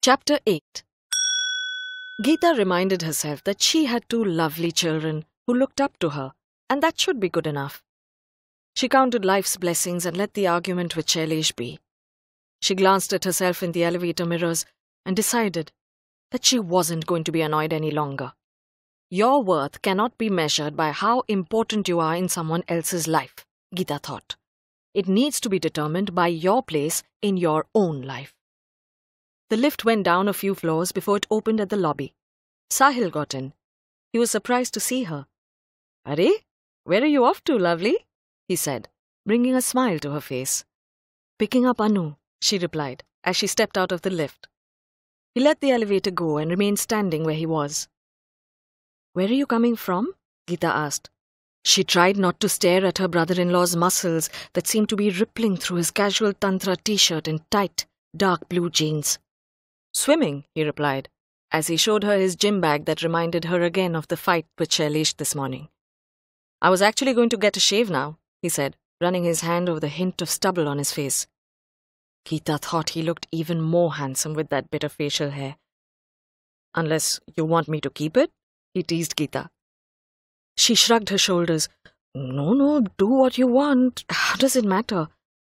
Chapter 8 Geeta reminded herself that she had two lovely children who looked up to her, and that should be good enough. She counted life's blessings and let the argument with Shailesh be. She glanced at herself in the elevator mirrors and decided that she wasn't going to be annoyed any longer. Your worth cannot be measured by how important you are in someone else's life, Geeta thought. It needs to be determined by your place in your own life. The lift went down a few floors before it opened at the lobby. Sahil got in. He was surprised to see her. Are, where are you off to, lovely? he said, bringing a smile to her face. Picking up Anu, she replied, as she stepped out of the lift. He let the elevator go and remained standing where he was. Where are you coming from? Gita asked. She tried not to stare at her brother in law's muscles that seemed to be rippling through his casual Tantra t shirt and tight, dark blue jeans. Swimming, he replied, as he showed her his gym bag that reminded her again of the fight with Shailesh this morning. I was actually going to get a shave now, he said, running his hand over the hint of stubble on his face. Geeta thought he looked even more handsome with that bit of facial hair. Unless you want me to keep it? he teased Geeta. She shrugged her shoulders. No, no, do what you want. How does it matter?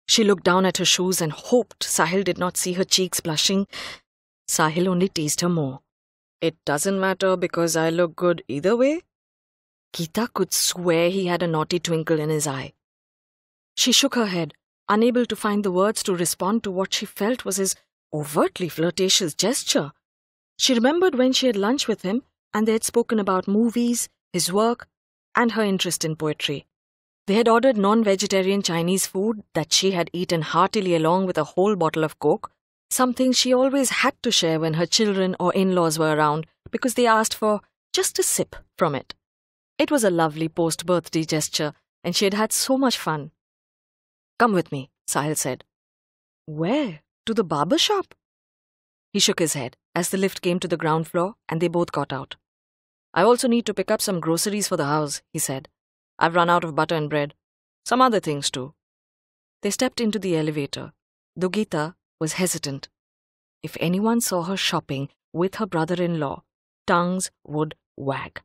She looked down at her shoes and hoped Sahil did not see her cheeks blushing Sahil only teased her more. It doesn't matter because I look good either way? Geeta could swear he had a naughty twinkle in his eye. She shook her head, unable to find the words to respond to what she felt was his overtly flirtatious gesture. She remembered when she had lunch with him and they had spoken about movies, his work, and her interest in poetry. They had ordered non vegetarian Chinese food that she had eaten heartily along with a whole bottle of Coke something she always had to share when her children or in laws were around because they asked for just a sip from it. It was a lovely post birthday gesture, and she had had so much fun. Come with me, Sahil said. Where? To the barber shop? He shook his head as the lift came to the ground floor and they both got out. I also need to pick up some groceries for the house, he said. I've run out of butter and bread. Some other things too. They stepped into the elevator, Dugita was hesitant. If anyone saw her shopping with her brother in law, tongues would wag.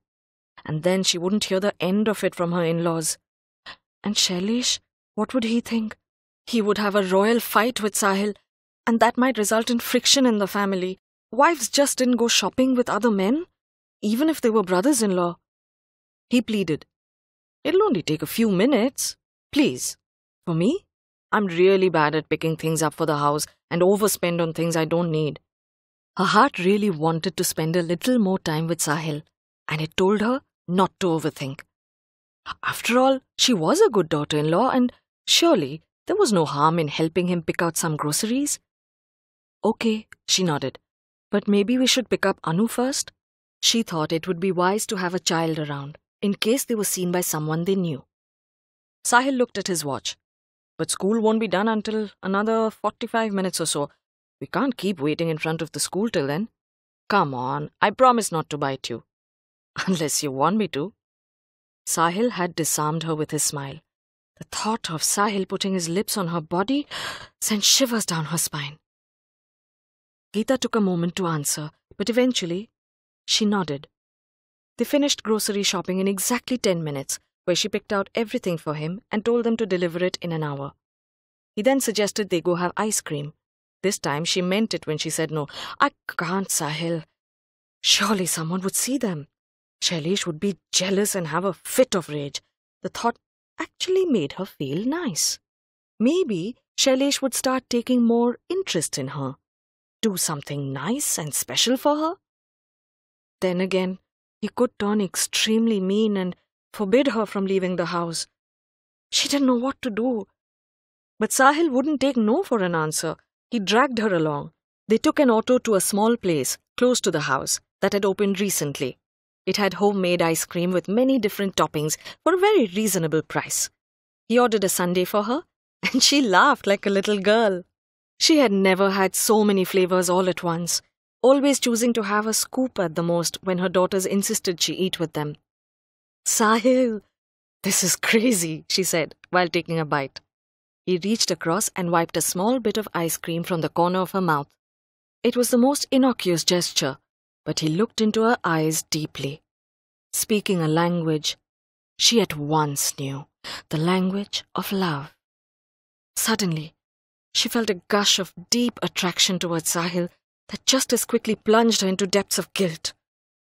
And then she wouldn't hear the end of it from her in laws. And Shailesh, what would he think? He would have a royal fight with Sahil, and that might result in friction in the family. Wives just didn't go shopping with other men, even if they were brothers in law. He pleaded, It'll only take a few minutes. Please. For me? I'm really bad at picking things up for the house and overspend on things I don't need. Her heart really wanted to spend a little more time with Sahil, and it told her not to overthink. After all, she was a good daughter in law, and surely there was no harm in helping him pick out some groceries. Okay, she nodded, but maybe we should pick up Anu first? She thought it would be wise to have a child around, in case they were seen by someone they knew. Sahil looked at his watch. But school won't be done until another 45 minutes or so. We can't keep waiting in front of the school till then. Come on, I promise not to bite you. Unless you want me to. Sahil had disarmed her with his smile. The thought of Sahil putting his lips on her body sent shivers down her spine. Geeta took a moment to answer, but eventually she nodded. They finished grocery shopping in exactly 10 minutes, where she picked out everything for him and told them to deliver it in an hour. He then suggested they go have ice cream. This time she meant it when she said no. I can't, Sahil. Surely someone would see them. Shailesh would be jealous and have a fit of rage. The thought actually made her feel nice. Maybe Shailesh would start taking more interest in her. Do something nice and special for her. Then again, he could turn extremely mean and forbid her from leaving the house. She didn't know what to do. But Sahil wouldn't take no for an answer. He dragged her along. They took an auto to a small place close to the house that had opened recently. It had homemade ice cream with many different toppings for a very reasonable price. He ordered a sundae for her, and she laughed like a little girl. She had never had so many flavors all at once, always choosing to have a scoop at the most when her daughters insisted she eat with them. Sahil, this is crazy, she said while taking a bite. He reached across and wiped a small bit of ice cream from the corner of her mouth. It was the most innocuous gesture, but he looked into her eyes deeply. Speaking a language, she at once knew the language of love. Suddenly, she felt a gush of deep attraction towards Sahil that just as quickly plunged her into depths of guilt.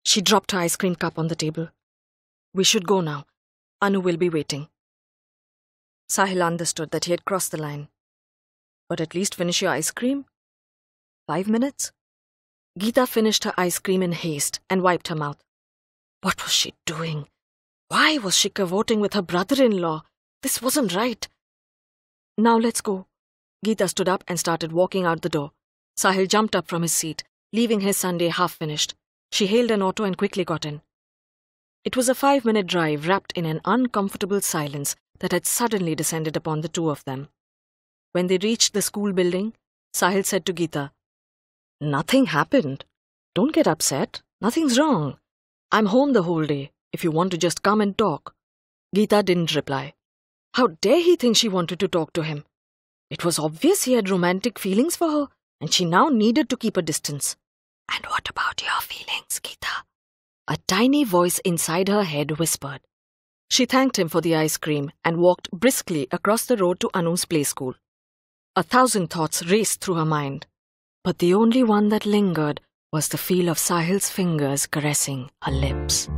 She dropped her ice cream cup on the table. We should go now. Anu will be waiting. Sahil understood that he had crossed the line. But at least finish your ice cream. Five minutes? Geeta finished her ice cream in haste and wiped her mouth. What was she doing? Why was she cavorting with her brother in law? This wasn't right. Now let's go. Geeta stood up and started walking out the door. Sahil jumped up from his seat, leaving his Sunday half finished. She hailed an auto and quickly got in. It was a five minute drive wrapped in an uncomfortable silence that had suddenly descended upon the two of them. When they reached the school building, Sahil said to Geeta, Nothing happened. Don't get upset. Nothing's wrong. I'm home the whole day, if you want to just come and talk. Geeta didn't reply. How dare he think she wanted to talk to him? It was obvious he had romantic feelings for her, and she now needed to keep a distance. And what about your feelings, Geeta? A tiny voice inside her head whispered. She thanked him for the ice cream and walked briskly across the road to Anu's play school. A thousand thoughts raced through her mind, but the only one that lingered was the feel of Sahil's fingers caressing her lips.